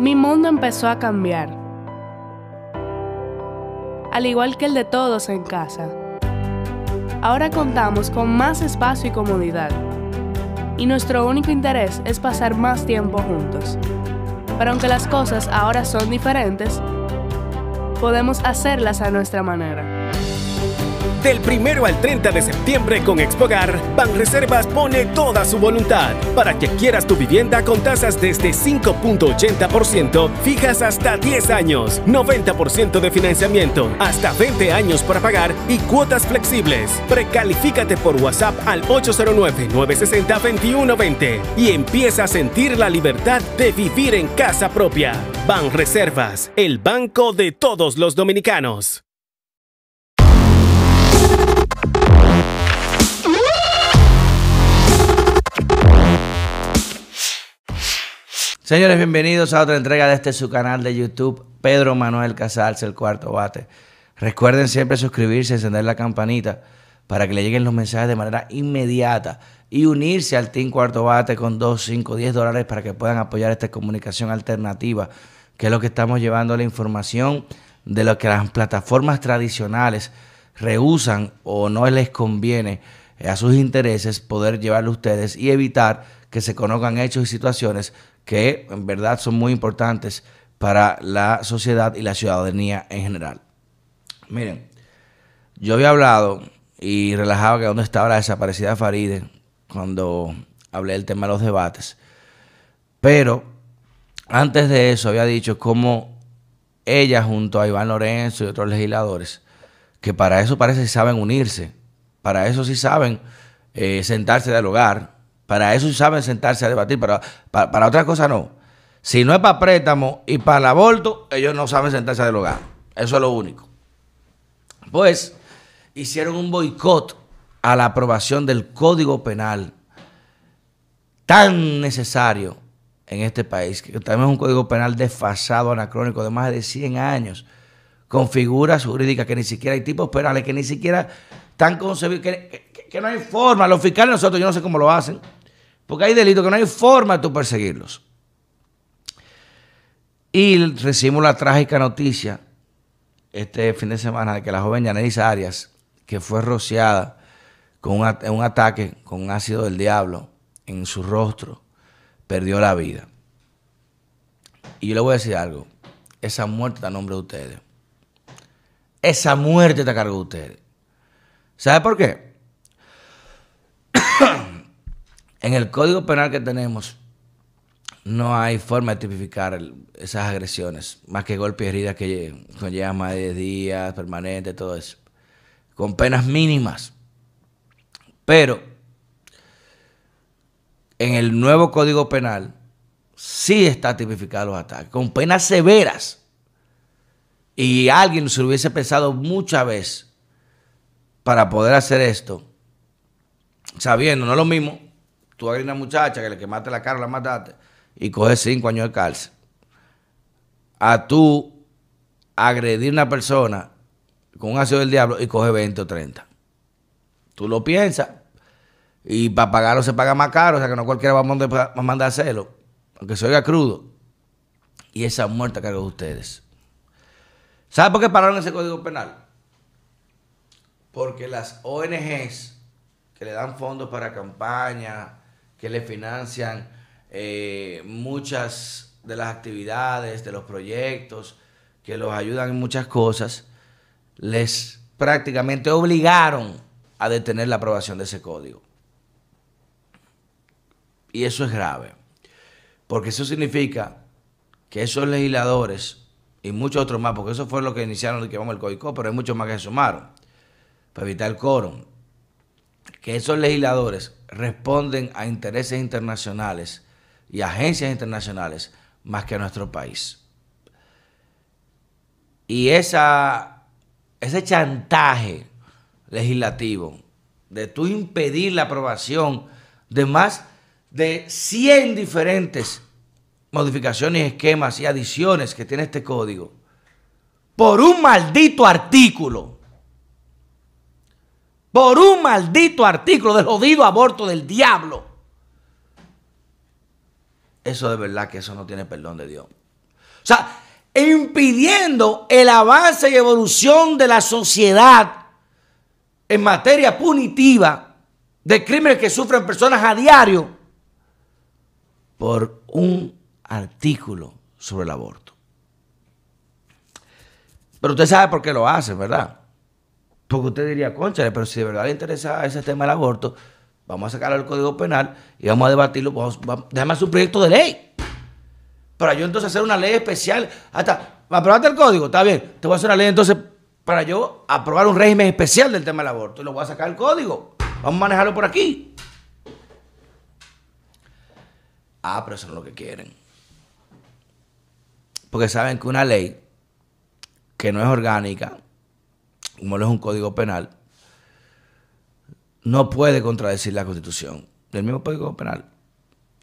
Mi mundo empezó a cambiar, al igual que el de todos en casa. Ahora contamos con más espacio y comodidad, y nuestro único interés es pasar más tiempo juntos. Pero aunque las cosas ahora son diferentes, podemos hacerlas a nuestra manera. Del primero al 30 de septiembre con Expogar, Banreservas pone toda su voluntad para que quieras tu vivienda con tasas desde 5.80%, fijas hasta 10 años, 90% de financiamiento, hasta 20 años para pagar y cuotas flexibles. Precalifícate por WhatsApp al 809-960-2120 y empieza a sentir la libertad de vivir en casa propia. Banreservas, el banco de todos los dominicanos. Señores, bienvenidos a otra entrega de este su canal de YouTube, Pedro Manuel Casals, el cuarto bate. Recuerden siempre suscribirse, encender la campanita para que le lleguen los mensajes de manera inmediata y unirse al Team Cuarto Bate con 2, 5, 10 dólares para que puedan apoyar esta comunicación alternativa, que es lo que estamos llevando la información de lo que las plataformas tradicionales rehusan o no les conviene eh, a sus intereses poder llevarlo a ustedes y evitar que se conozcan hechos y situaciones que en verdad son muy importantes para la sociedad y la ciudadanía en general. Miren, yo había hablado y relajaba que dónde estaba la desaparecida Faride cuando hablé del tema de los debates. Pero antes de eso había dicho cómo ella junto a Iván Lorenzo y otros legisladores, que para eso parece que saben unirse, para eso sí saben eh, sentarse a dialogar, para eso saben sentarse a debatir, pero para, para otras no. Si no es para préstamo y para el aborto, ellos no saben sentarse a dialogar. Eso es lo único. Pues hicieron un boicot a la aprobación del Código Penal tan necesario en este país, que también es un código penal desfasado, anacrónico, de más de 100 años, con figuras jurídicas que ni siquiera hay tipos penales, que ni siquiera están concebidos, que, no hay forma. Los fiscales nosotros, yo no sé cómo lo hacen, porque hay delitos que no hay forma de tú perseguirlos. Y recibimos la trágica noticia este fin de semana de que la joven Yanelis Arias, que fue rociada con un, ataque con un ácido del diablo en su rostro, perdió la vida. Y yo le voy a decir algo. Esa muerte está a nombre de ustedes. Esa muerte está a cargo de ustedes. ¿Sabe por qué? en el código penal que tenemos no hay forma de tipificar esas agresiones, más que golpes y heridas que conllevan más de 10 días, permanentes, todo eso, con penas mínimas. Pero en el nuevo código penal sí está tipificado los ataques, con penas severas. Y alguien se hubiese pensado muchas veces para poder hacer esto, sabiendo, no es lo mismo tú a una muchacha que le quemaste la cara, la mataste, y coge cinco años de cárcel. A tú agredir a una persona con un ácido del diablo y coge 20 o 30. Tú lo piensas. Y para pagarlo se paga más caro, o sea que no cualquiera va a mandar a hacerlo, aunque se oiga crudo. Y esa muerte que cargo de ustedes. ¿Sabe por qué pararon ese código penal? Porque las ONGs que le dan fondos para campaña, que le financian eh, muchas de las actividades, de los proyectos, que los ayudan en muchas cosas, les prácticamente obligaron a detener la aprobación de ese código. Y eso es grave, porque eso significa que esos legisladores y muchos otros más, porque eso fue lo que iniciaron el que vamos el código, pero hay muchos más que se sumaron para evitar el quórum que esos legisladores responden a intereses internacionales y agencias internacionales más que a nuestro país. Y esa, ese chantaje legislativo de tú impedir la aprobación de más de 100 diferentes modificaciones, esquemas y adiciones que tiene este código por un maldito artículo por un maldito artículo del jodido aborto del diablo. Eso de verdad que eso no tiene perdón de Dios. O sea, impidiendo el avance y evolución de la sociedad en materia punitiva de crímenes que sufren personas a diario por un artículo sobre el aborto. Pero usted sabe por qué lo hacen, ¿verdad? Porque usted diría, conchale, pero si de verdad le interesa ese tema del aborto, vamos a sacar el Código Penal y vamos a debatirlo, vamos, déjame hacer un proyecto de ley. Para yo entonces hacer una ley especial, hasta, aprobaste el código, está bien, te voy a hacer una ley entonces para yo aprobar un régimen especial del tema del aborto y lo voy a sacar el código. Vamos a manejarlo por aquí. Ah, pero eso no es lo que quieren. Porque saben que una ley que no es orgánica, como lo es un código penal, no puede contradecir la constitución del mismo código penal.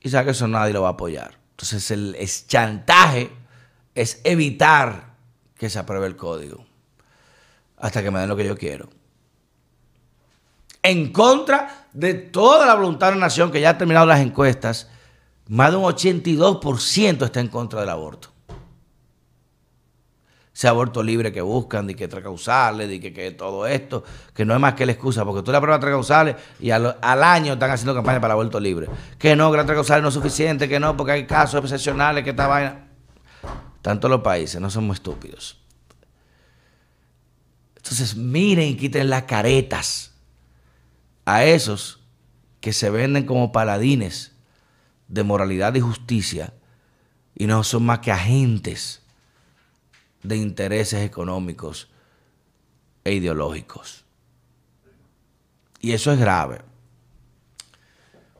Y sabe que eso nadie lo va a apoyar. Entonces el chantaje es evitar que se apruebe el código hasta que me den lo que yo quiero. En contra de toda la voluntad de la nación que ya ha terminado las encuestas, más de un 82% está en contra del aborto ese aborto libre que buscan, de que tracausales, de que, que, todo esto, que no es más que la excusa, porque tú le apruebas causales y al, año están haciendo campaña para aborto libre. Que no, que la tracausales no es suficiente, que no, porque hay casos excepcionales, que esta vaina. Tanto los países, no somos estúpidos. Entonces, miren y quiten las caretas a esos que se venden como paladines de moralidad y justicia y no son más que agentes de intereses económicos e ideológicos. Y eso es grave.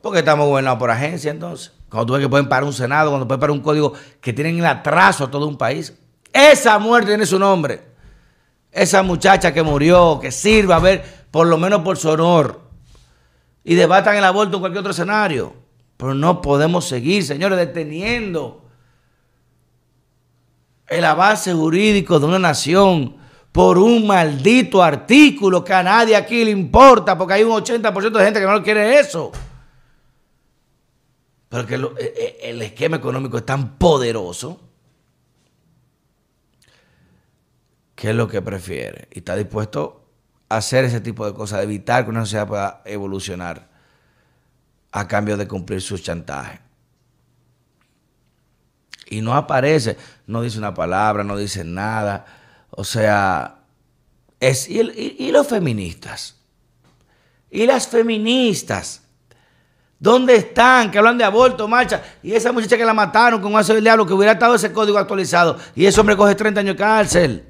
Porque estamos gobernados por agencia, entonces. Cuando tú ves que pueden parar un Senado, cuando pueden parar un código que tienen el atraso a todo un país. Esa muerte tiene su nombre. Esa muchacha que murió, que sirva a ver, por lo menos por su honor. Y debatan el aborto en cualquier otro escenario. Pero no podemos seguir, señores, deteniendo el base jurídico de una nación por un maldito artículo que a nadie aquí le importa, porque hay un 80% de gente que no quiere eso. Pero e, e, el esquema económico es tan poderoso que es lo que prefiere y está dispuesto a hacer ese tipo de cosas, evitar que una sociedad pueda evolucionar a cambio de cumplir sus chantajes y no aparece, no dice una palabra, no dice nada. O sea, es, y, los feministas, y las feministas, ¿dónde están? Que hablan de aborto, marcha, y esa muchacha que la mataron con un del diablo, que hubiera estado ese código actualizado, y ese hombre coge 30 años de cárcel.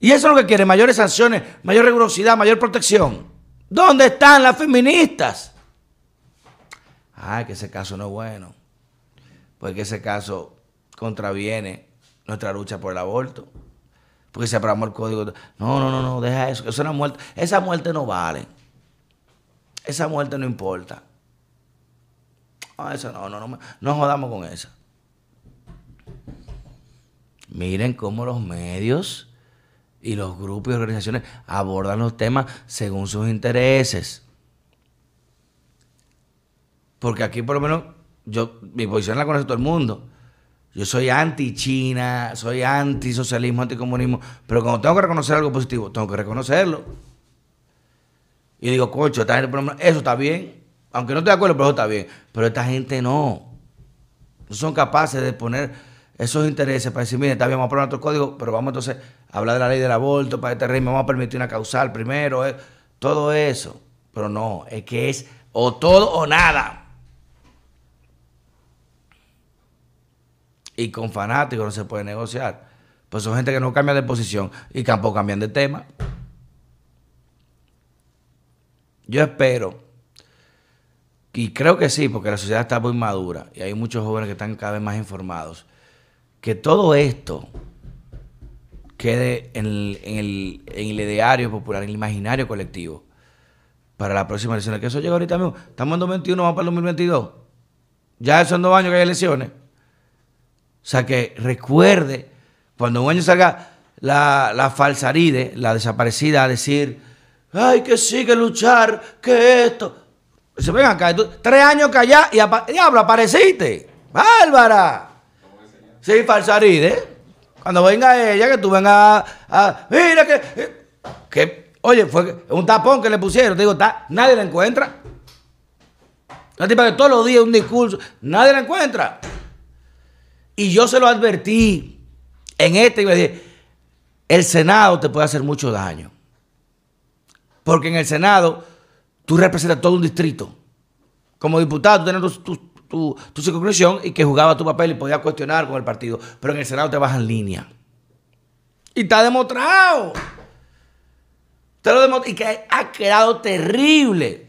Y eso es lo que quiere, mayores sanciones, mayor rigurosidad, mayor protección. ¿Dónde están las feministas? Ay, que ese caso no es bueno porque ese caso contraviene nuestra lucha por el aborto. Porque si aprobamos el código, no, no, no, no, deja eso, es muerte. Esa muerte no vale. Esa muerte no importa. No, eso no, no, no, no jodamos con eso... Miren cómo los medios y los grupos y organizaciones abordan los temas según sus intereses. Porque aquí por lo menos yo, mi posición la conoce todo el mundo. Yo soy anti-China, soy anti-socialismo, anti-comunismo pero cuando tengo que reconocer algo positivo, tengo que reconocerlo. Y digo, cocho, esta gente, eso está bien, aunque no estoy de acuerdo, pero eso está bien. Pero esta gente no. No son capaces de poner esos intereses para decir, mire, está bien, vamos a poner otro código, pero vamos entonces a hablar de la ley del aborto para este régimen, vamos a permitir una causal primero, eh". todo eso. Pero no, es que es o todo o nada. Y con fanáticos no se puede negociar. Pues son gente que no cambia de posición y tampoco cambian de tema. Yo espero, y creo que sí, porque la sociedad está muy madura y hay muchos jóvenes que están cada vez más informados, que todo esto quede en el, ideario popular, en el imaginario colectivo, para la próxima elección. Que eso llega ahorita mismo. Estamos en 2021, vamos para el 2022. Ya son dos años que hay elecciones. O sea que recuerde, cuando un año salga la, falsaride, la desaparecida, a decir, ay, que sí, que luchar, que esto. Se ven acá, tres años callá y diablo, apareciste. ¡Bárbara! Sí, falsaride. Cuando venga ella, que tú vengas a, Mira que. Eh, que Oye, fue un tapón que le pusieron. Te digo, nadie la encuentra. La tipa que todos los días un discurso, nadie la encuentra. Y yo se lo advertí en este y me dije, el Senado te puede hacer mucho daño. Porque en el Senado tú representas todo un distrito. Como diputado, tú tienes tu, tu, circunscripción y que jugaba tu papel y podías cuestionar con el partido. Pero en el Senado te vas en línea. Y está demostrado. Te lo demostrado. Y que ha quedado terrible.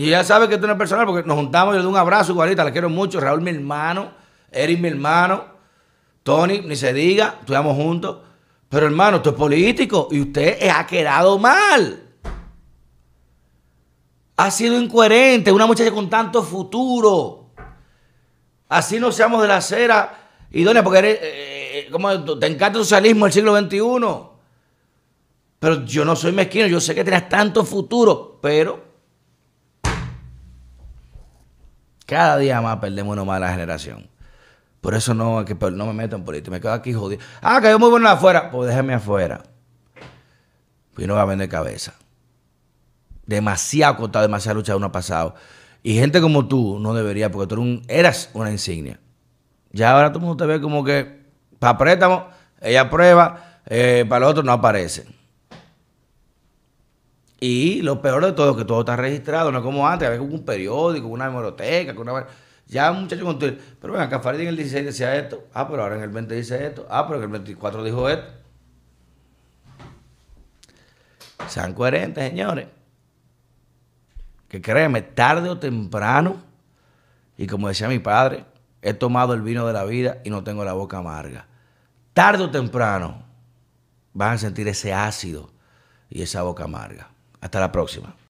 Y ya sabe que esto no es personal porque nos juntamos, yo le doy un abrazo igualita, la quiero mucho. Raúl, mi hermano, Eric, mi hermano, Tony, ni se diga, estudiamos juntos. Pero hermano, esto es político y usted eh, ha quedado mal. Ha sido incoherente, una muchacha con tanto futuro. Así no seamos de la acera idónea, porque eres, eh, eh, te encanta el socialismo del siglo XXI. Pero yo no soy mezquino, yo sé que tenías tanto futuro, pero Cada día más perdemos una mala generación. Por eso no, que, no me meto en política. Me quedo aquí jodido. Ah, que muy bueno afuera. Pues déjame afuera. Pues y no va a vender cabeza. Demasiado costado, demasiada lucha uno ha pasado. Y gente como tú no debería, porque tú eras, una insignia. Ya ahora todo el mundo te ve como que para préstamo, ella prueba, eh, para los otros no aparecen. Y lo peor de todo, es que todo está registrado, no como antes, había un periódico, una hemeroteca, una... Ya un muchacho con pero venga, acá, en el 16 decía esto, ah, pero ahora en el 20 dice esto, ah, pero en el 24 dijo esto. Sean coherentes, señores. Que créeme, tarde o temprano, y como decía mi padre, he tomado el vino de la vida y no tengo la boca amarga. Tarde o temprano van a sentir ese ácido y esa boca amarga. Hasta la próxima.